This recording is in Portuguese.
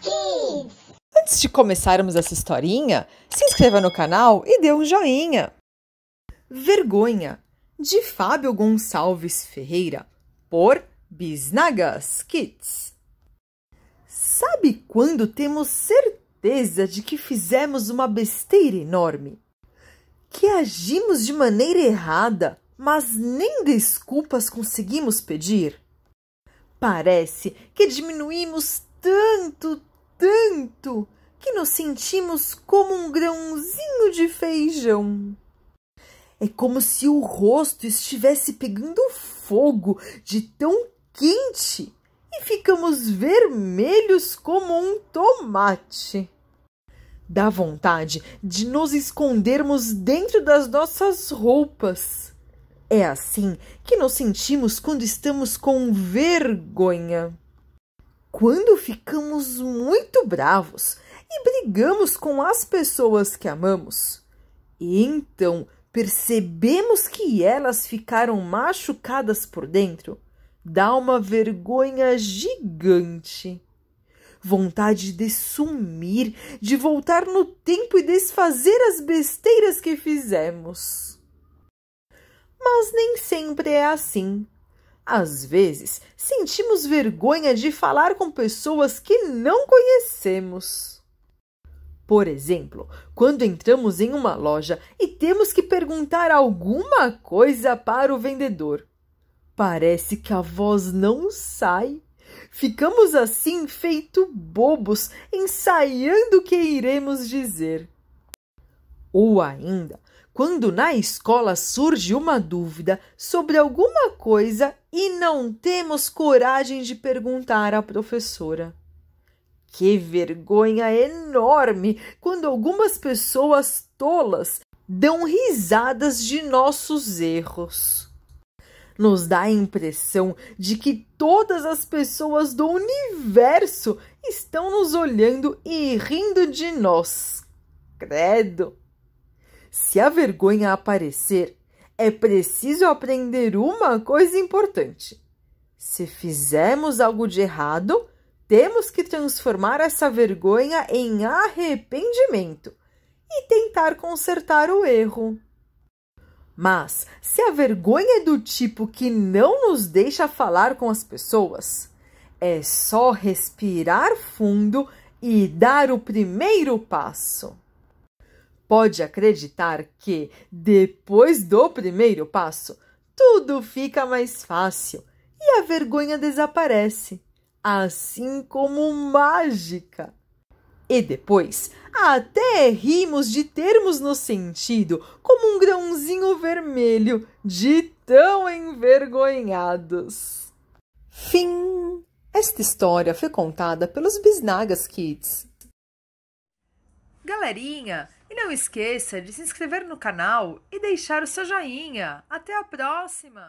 Kids. Antes de começarmos essa historinha, se inscreva no canal e dê um joinha. Vergonha, de Fábio Gonçalves Ferreira, por Bisnagas Kids. Sabe quando temos certeza de que fizemos uma besteira enorme? Que agimos de maneira errada, mas nem desculpas conseguimos pedir? Parece que diminuímos tanto, tanto, que nos sentimos como um grãozinho de feijão. É como se o rosto estivesse pegando fogo de tão quente e ficamos vermelhos como um tomate. Dá vontade de nos escondermos dentro das nossas roupas. É assim que nos sentimos quando estamos com vergonha. Quando ficamos muito bravos e brigamos com as pessoas que amamos, então percebemos que elas ficaram machucadas por dentro, dá uma vergonha gigante. Vontade de sumir, de voltar no tempo e desfazer as besteiras que fizemos. Mas nem sempre é assim. Às vezes, sentimos vergonha de falar com pessoas que não conhecemos. Por exemplo, quando entramos em uma loja e temos que perguntar alguma coisa para o vendedor. Parece que a voz não sai. Ficamos assim feito bobos, ensaiando o que iremos dizer. Ou ainda, quando na escola surge uma dúvida sobre alguma coisa e não temos coragem de perguntar à professora. Que vergonha enorme quando algumas pessoas tolas dão risadas de nossos erros. Nos dá a impressão de que todas as pessoas do universo estão nos olhando e rindo de nós. Credo! Se a vergonha aparecer, é preciso aprender uma coisa importante. Se fizermos algo de errado, temos que transformar essa vergonha em arrependimento e tentar consertar o erro. Mas se a vergonha é do tipo que não nos deixa falar com as pessoas, é só respirar fundo e dar o primeiro passo pode acreditar que, depois do primeiro passo, tudo fica mais fácil e a vergonha desaparece, assim como mágica. E depois, até rimos de termos no sentido como um grãozinho vermelho de tão envergonhados. Fim! Esta história foi contada pelos Bisnagas Kids. Galerinha, e não esqueça de se inscrever no canal e deixar o seu joinha. Até a próxima!